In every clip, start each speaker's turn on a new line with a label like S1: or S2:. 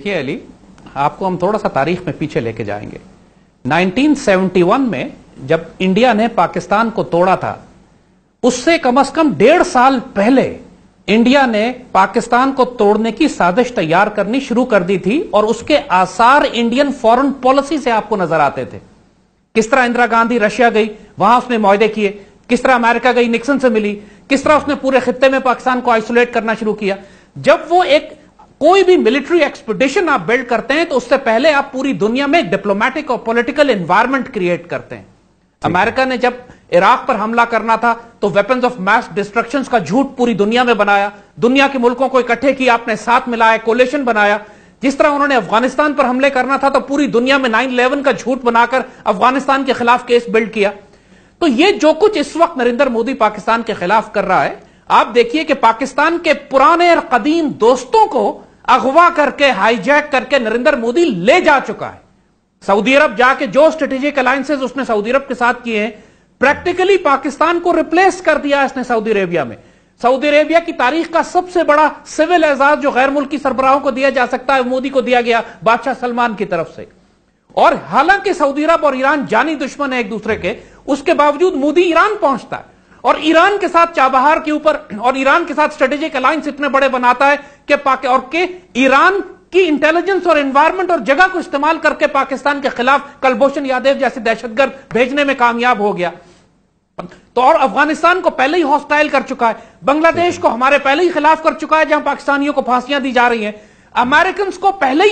S1: دیکھیے علی آپ کو ہم تھوڑا سا تاریخ میں پیچھے لے کے جائیں گے 1971 میں جب انڈیا نے پاکستان کو توڑا تھا اس سے کم از کم ڈیڑھ سال پہلے انڈیا نے پاکستان کو توڑنے کی سازش تیار کرنی شروع کر دی تھی اور اس کے آسار انڈین فورن پالیسی سے آپ کو نظر آتے تھے کس طرح اندرا گاندھی رشیا گئی وہاں اس نے معاہدے کیے کس طرح امریکہ گئی نکسن سے ملی کس طرح اس نے پورے خطے میں پاکستان کو آئسولیٹ کرنا شروع کیا جب وہ ایک کوئی بھی ملٹری ایکسپیڈیشن آپ بلڈ کرتے ہیں تو اس سے پہلے آپ پوری دنیا میں ڈپلومیٹک اور پولیٹیکل انوائرمنٹ کریٹ کرتے ہیں امریکہ نے جب عراق پر حملہ کرنا تھا تو ویپنز آف میس ڈسٹرکشن کا جھوٹ پوری دنیا میں بنایا دنیا کے ملکوں کو اکٹھے کی آپ نے ساتھ ملایا کولیشن بنایا جس طرح انہوں نے افغانستان پر حملے کرنا تھا تو پوری دنیا میں نائن الیون کا جھوٹ بنا کر افغانستان کے خلاف کیس بلڈ کیا تو یہ جو کچھ اس وقت نریندر مودی پاکستان کے خلاف کر رہا ہے آپ دیکھیے کہ پاکستان کے پرانے اور قدیم دوستوں کو اغوا کر کے ہائی جیک کر کے نریندر مودی لے جا چکا ہے سعودی عرب جا کے جو اسٹریٹجک اس نے سعودی عرب کے ساتھ کیے ہیں پریکٹیکلی پاکستان کو ریپلیس کر دیا اس نے سعودی عربیہ میں سعودی عربیہ کی تاریخ کا سب سے بڑا سیول اعزاز جو غیر ملکی سربراہوں کو دیا جا سکتا ہے مودی کو دیا گیا بادشاہ سلمان کی طرف سے اور حالانکہ سعودی عرب اور ایران جانی دشمن ہے ایک دوسرے کے اس کے باوجود مودی ایران پہنچتا ہے اور ایران کے ساتھ چابہار کے اوپر اور ایران کے ساتھ اسٹریٹجک الائنس اتنے بڑے بناتا ہے کہ اور کہ ایران کی انٹیلیجنس اور انوائرمنٹ اور جگہ کو استعمال کر کے پاکستان کے خلاف کلبوشن یادیو جیسے دہشت گرد بھیجنے میں کامیاب ہو گیا تو اور افغانستان کو پہلے ہی ہاسٹائل کر چکا ہے بنگلہ دیش کو ہمارے پہلے ہی خلاف کر چکا ہے جہاں پاکستانیوں کو پھانسیاں دی جا رہی ہیں امریکنز کو پہلے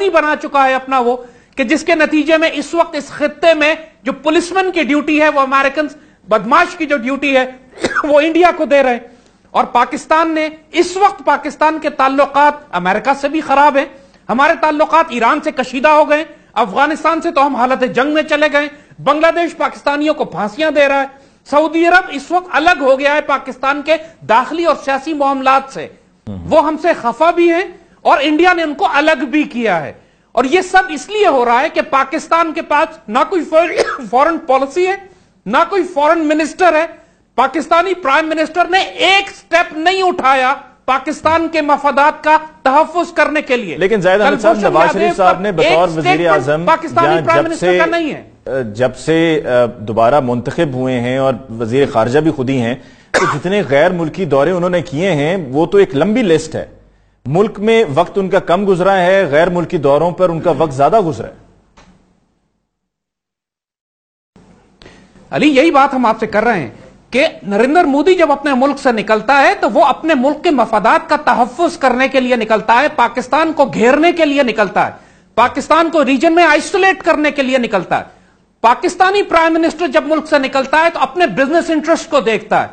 S1: ہی بنا چکا ہے اپنا وہ کہ جس کے نتیجے میں اس وقت اس خطے میں جو پولیس مین کی ڈیوٹی ہے وہ امریکنز بدماش کی جو ڈیوٹی ہے وہ انڈیا کو دے رہے ہیں اور پاکستان نے اس وقت پاکستان کے تعلقات امریکہ سے بھی خراب ہیں ہمارے تعلقات ایران سے کشیدہ ہو گئے افغانستان سے تو ہم حالت جنگ میں چلے گئے بنگلہ دیش پاکستانیوں کو پھانسیاں دے رہا ہے سعودی عرب اس وقت الگ ہو گیا ہے پاکستان کے داخلی اور سیاسی معاملات سے وہ ہم سے خفا بھی ہیں اور انڈیا نے ان کو الگ بھی کیا ہے اور یہ سب اس لیے ہو رہا ہے کہ پاکستان کے پاس نہ کوئی فورن پالیسی ہے نہ کوئی فورن منسٹر ہے پاکستانی پرائم منسٹر نے ایک سٹیپ نہیں اٹھایا پاکستان کے مفادات کا تحفظ کرنے کے لیے لیکن زائد صاحب نواز شریف صاحب نے بطور وزیر اعظم پاکستانی پرائم منسٹر سے نہیں ہے جب سے دوبارہ منتخب ہوئے ہیں اور وزیر خارجہ بھی خود ہی ہیں تو جتنے غیر ملکی دورے انہوں نے کیے ہیں وہ تو ایک لمبی لسٹ ہے ملک میں وقت ان کا کم گزرا ہے غیر ملکی دوروں پر ان کا وقت زیادہ گزرا ہے علی یہی بات ہم آپ سے کر رہے ہیں کہ نریندر مودی جب اپنے ملک سے نکلتا ہے تو وہ اپنے ملک کے مفادات کا تحفظ کرنے کے لیے نکلتا ہے پاکستان کو گھیرنے کے لیے نکلتا ہے پاکستان کو ریجن میں آئسولیٹ کرنے کے لیے نکلتا ہے پاکستانی پرائم منسٹر جب ملک سے نکلتا ہے تو اپنے بزنس انٹرسٹ کو دیکھتا ہے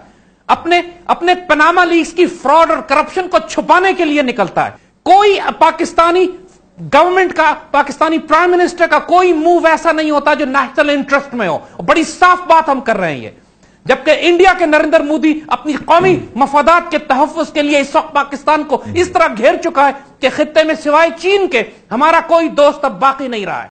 S1: اپنے اپنے پناما لیگز کی فراڈ اور کرپشن کو چھپانے کے لیے نکلتا ہے کوئی پاکستانی گورنمنٹ کا پاکستانی پرائم منسٹر کا کوئی موو ایسا نہیں ہوتا جو نیشنل انٹرسٹ میں ہو بڑی صاف بات ہم کر رہے ہیں یہ جبکہ انڈیا کے نریندر مودی اپنی قومی مفادات کے تحفظ کے لیے اس وقت پاکستان کو اس طرح گھیر چکا ہے کہ خطے میں سوائے چین کے ہمارا کوئی دوست اب باقی نہیں رہا ہے